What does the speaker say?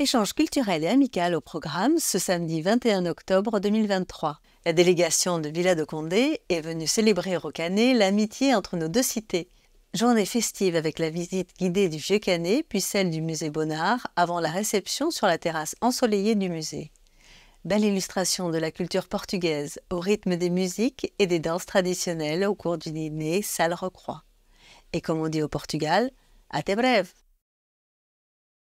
Échange culturel et amical au programme ce samedi 21 octobre 2023. La délégation de Villa de Condé est venue célébrer au Canet l'amitié entre nos deux cités. Journée festive avec la visite guidée du Vieux Canet puis celle du musée Bonnard avant la réception sur la terrasse ensoleillée du musée. Belle illustration de la culture portugaise au rythme des musiques et des danses traditionnelles au cours d'une dîner Salle Recroix. Et comme on dit au Portugal, à tes brèves!